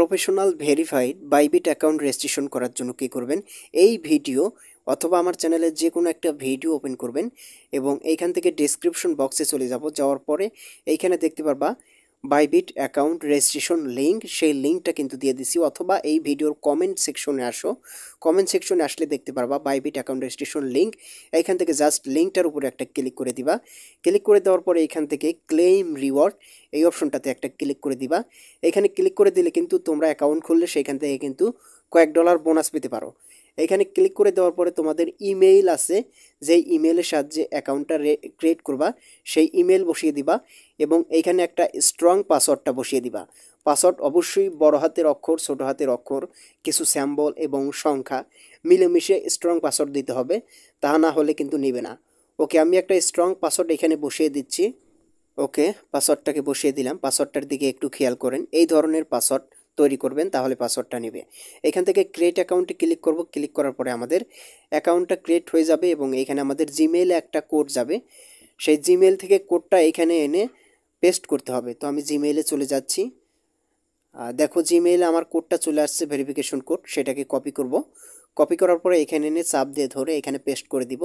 professional verified Bybit account registration করার জন্য কি করবেন এই ভিডিও অথবা আমার চ্যানেলের যে কোনো একটা ভিডিও ওপেন করবেন এবং এইখান থেকে ডিসক্রিপশন বক্সে চলে যাব যাওয়ার পরে এইখানে দেখতে পারবা বাইবিট অ্যাকাউন্ট রেজিস্ট্রেশন লিঙ্ক সেই লিঙ্কটা কিন্তু দিয়ে দিছি অথবা এই ভিডিওর কমেন্ট সেকশনে আসো কমেন্ট সেকশনে আসলে দেখতে পারবা বাইবিট অ্যাকাউন্ট রেজিস্ট্রেশন লিঙ্ক এইখান থেকে জাস্ট লিঙ্কটার উপরে একটা ক্লিক করে দিবা ক্লিক করে দেওয়ার পরে এইখান থেকে ক্লেম রিওয়ার্ড এই অপশনটাতে একটা ক্লিক করে দিবা এখানে ক্লিক করে দিলে কিন্তু তোমরা অ্যাকাউন্ট খুললে সেইখান থেকে কিন্তু কয়েক ডলার বোনাস পেতে পারো এখানে ক্লিক করে দেওয়ার পরে তোমাদের ইমেইল আছে যে ইমেইলের সাহায্যে অ্যাকাউন্টটা ক্রিয়েট করবা সেই ইমেল বসিয়ে দিবা এবং এইখানে একটা স্ট্রং পাসওয়ার্ডটা বসিয়ে দিবা পাসওয়ার্ড অবশ্যই বড় হাতের অক্ষর ছোট হাতের অক্ষর কিছু স্যাম্বল এবং সংখ্যা মিলেমিশে স্ট্রং পাসওয়ার্ড দিতে হবে তা না হলে কিন্তু নেবে না ওকে আমি একটা স্ট্রং পাসওয়ার্ড এখানে বসিয়ে দিচ্ছি ওকে পাসওয়ার্ডটাকে বসিয়ে দিলাম পাসওয়ার্ডটার দিকে একটু খেয়াল করেন এই ধরনের পাসওয়ার্ড তৈরি করবেন তাহলে পাসওয়ার্ডটা নেবে এখান থেকে ক্রিয়েট অ্যাকাউন্টে ক্লিক করব ক্লিক করার পরে আমাদের অ্যাকাউন্টটা ক্রিয়েট হয়ে যাবে এবং এখানে আমাদের জিমেইলে একটা কোড যাবে সেই জিমেল থেকে কোডটা এখানে এনে পেস্ট করতে হবে তো আমি জিমেইলে চলে যাচ্ছি দেখো জিমেইলে আমার কোডটা চলে আসছে ভেরিফিকেশন কোড সেটাকে কপি করব কপি করার পরে এখানে এনে চাপ দিয়ে ধরে এখানে পেস্ট করে দিব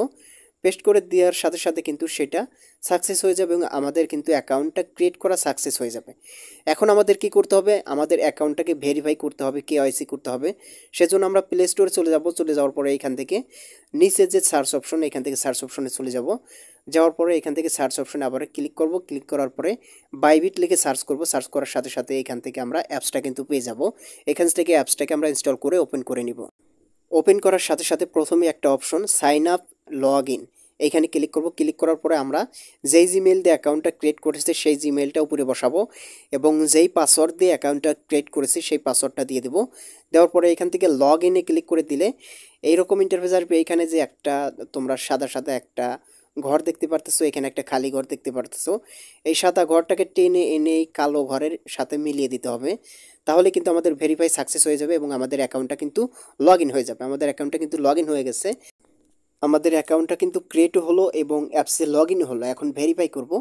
পেস্ট করে দেওয়ার সাথে সাথে কিন্তু সেটা সাকসেস হয়ে যাবে এবং আমাদের কিন্তু অ্যাকাউন্টটা ক্রিয়েট করা সাকসেস হয়ে যাবে এখন আমাদের কি করতে হবে আমাদের অ্যাকাউন্টটাকে ভেরিফাই করতে হবে ওয়াইসি করতে হবে সেজন্য আমরা প্লে স্টোরে চলে যাব চলে যাওয়ার পরে এখান থেকে নিচে যে সার্চ অপশন এখান থেকে সার্চ অপশনে চলে যাব যাওয়ার পরে এখান থেকে সার্চ অপশনে আবার ক্লিক করব ক্লিক করার পরে বাইবিট লিখে সার্চ করব সার্চ করার সাথে সাথে এখান থেকে আমরা অ্যাপসটা কিন্তু পেয়ে যাব এখান থেকে অ্যাপসটাকে আমরা ইনস্টল করে ওপেন করে নিব ওপেন করার সাথে সাথে প্রথমে একটা option sign up log in এইখানে ক্লিক করব ক্লিক করার পরে আমরা যেই জিমেল দিয়ে অ্যাকাউন্টটা ক্রিয়েট করেছি সেই জিমেলটা উপরে বসাবো এবং যেই পাসওয়ার্ড দিয়ে অ্যাকাউন্টটা ক্রিয়েট করেছি সেই পাসওয়ার্ডটা দিয়ে দেবো দেওয়ার পরে এখান থেকে লগ ইনে ক্লিক করে দিলে এইরকম ইন্টারফেস আসবে এইখানে যে একটা তোমরা সাদা সাদা একটা ঘর দেখতে পারতেছো এখানে একটা খালি ঘর দেখতে পারতেছো এই সাদা ঘরটাকে টেনে এনে এই কালো ঘরের সাথে মিলিয়ে দিতে হবে তাহলে কিন্তু আমাদের ভেরিফাই সাকসেস হয়ে যাবে এবং আমাদের অ্যাকাউন্টটা কিন্তু লগ হয়ে যাবে আমাদের অ্যাকাউন্টটা কিন্তু লগ হয়ে গেছে আমাদের অ্যাকাউন্টটা কিন্তু ক্রিয়েট হলো এবং অ্যাপসে লগ ইন হলো এখন ভেরিফাই করব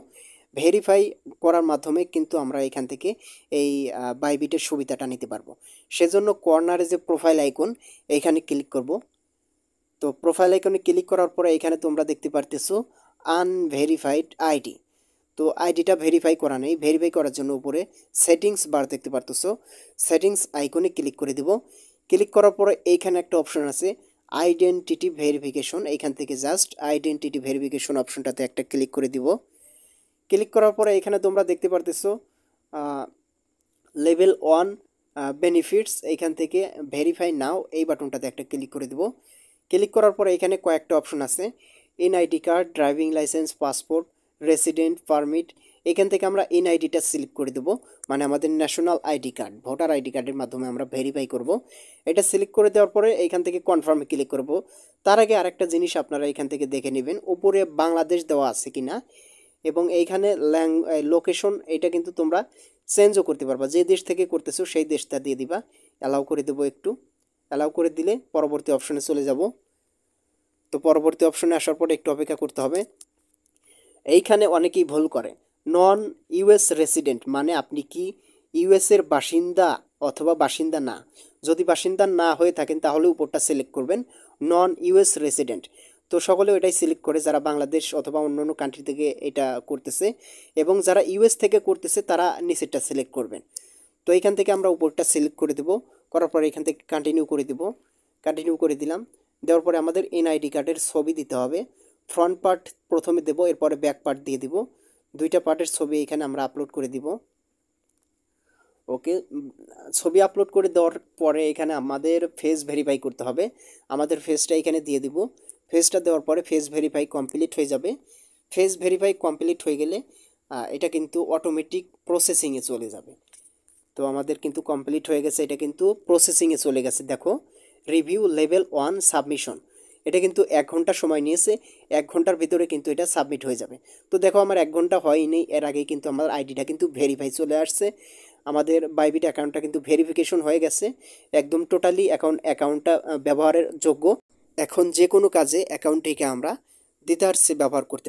ভেরিফাই করার মাধ্যমে কিন্তু আমরা এখান থেকে এই বাইবিটের সুবিধাটা নিতে পারবো সেজন্য কর্নারে যে প্রোফাইল আইকন এখানে ক্লিক করব তো প্রোফাইল আইকনে ক্লিক করার পরে এখানে তোমরা দেখতে পারতেছো আনভেরিফাইড আইডি তো আইডিটা ভেরিফাই করা নেই ভেরিফাই করার জন্য উপরে সেটিংস বার দেখতে পারতেছো সেটিংস আইকনে ক্লিক করে দেব ক্লিক করার পরে এইখানে একটা অপশন আছে আইডেন্টিটি ভেরিফিকেশন এখান থেকে জাস্ট আইডেন্টিটি ভেরিফিকেশন অপশনটাতে একটা ক্লিক করে দিব ক্লিক করার পরে এখানে তোমরা দেখতে পারতেছো লেভেল ওয়ান বেনিফিটস এইখান থেকে ভেরিফাই নাও এই বাটনটাতে একটা ক্লিক করে দিব ক্লিক করার পরে এখানে কয়েকটা অপশন আছে NID card driving licence passport resident permit এখান থেকে আমরা আইডিটা সিলেক্ট করে দেবো মানে আমাদের national ID card voter ID কার্ডের মাধ্যমে আমরা ভেরিফাই করব এটা সিলেক্ট করে দেওয়ার পরে এখান থেকে কনফার্মে ক্লিক করব তার আগে আরেকটা জিনিস আপনারা এখান থেকে দেখে নেবেন উপরে বাংলাদেশ দেওয়া আছে কি না এবং এইখানে ল্যাং লোকেশন এটা কিন্তু তোমরা চেঞ্জও করতে পারবা যে দেশ থেকে করতেছো সেই দেশটা দিয়ে দিবা অ্যালাউ করে দেবো একটু অ্যালাউ করে দিলে পরবর্তী অপশনে চলে যাব তো পরবর্তী অপশনে আসার পর একটু অপেক্ষা করতে হবে এইখানে অনেকেই ভুল করে নন ইউএস রেসিডেন্ট মানে আপনি কি ইউএসের বাসিন্দা অথবা বাসিন্দা না যদি বাসিন্দা না হয়ে থাকেন তাহলে উপরটা সিলেক্ট করবেন নন ইউএস রেসিডেন্ট তো সকলে এটাই সিলেক্ট করে যারা বাংলাদেশ অথবা অন্য অন্য কান্ট্রি থেকে এটা করতেছে এবং যারা ইউএস থেকে করতেছে তারা নিচেরটা সিলেক্ট করবেন তো এখান থেকে আমরা উপরটা সিলেক্ট করে দেব করার পরে এখান থেকে কন্টিনিউ করে দেব কন্টিনিউ করে দিলাম দেওয়ার পরে আমাদের এনআইডি কার্ডের ছবি দিতে হবে ফ্রন্ট পার্ট প্রথমে দেব এরপরে ব্যাক পার্ট দিয়ে দেবো দুইটা পার্টের ছবি এখানে আমরা আপলোড করে দিব ওকে ছবি আপলোড করে দেওয়ার পরে এখানে আমাদের ফেস ভেরিফাই করতে হবে আমাদের ফেসটা এখানে দিয়ে দিব ফেসটা দেওয়ার পরে ফেস ভেরিফাই কমপ্লিট হয়ে যাবে ফেস ভেরিফাই কমপ্লিট হয়ে গেলে এটা কিন্তু অটোমেটিক প্রসেসিংয়ে চলে যাবে তো আমাদের কিন্তু কমপ্লিট হয়ে গেছে এটা কিন্তু প্রসেসিংয়ে চলে গেছে দেখো রিভিউ লেভেল ওয়ান সাবমিশন এটা কিন্তু এক ঘন্টা সময় নিয়েছে এক ঘন্টার ভিতরে কিন্তু এটা সাবমিট হয়ে যাবে তো দেখো আমার এক ঘন্টা হয়নি এর আগেই কিন্তু আমার আইডিটা কিন্তু ভেরিফাই চলে আসছে আমাদের বাইবিট অ্যাকাউন্টটা কিন্তু ভেরিফিকেশন হয়ে গেছে একদম টোটালি অ্যাকাউন্ট অ্যাকাউন্টটা ব্যবহারের যোগ্য এখন যে কোনো কাজে অ্যাকাউন্টটিকে আমরা দ্বিধার্সে ব্যবহার করতে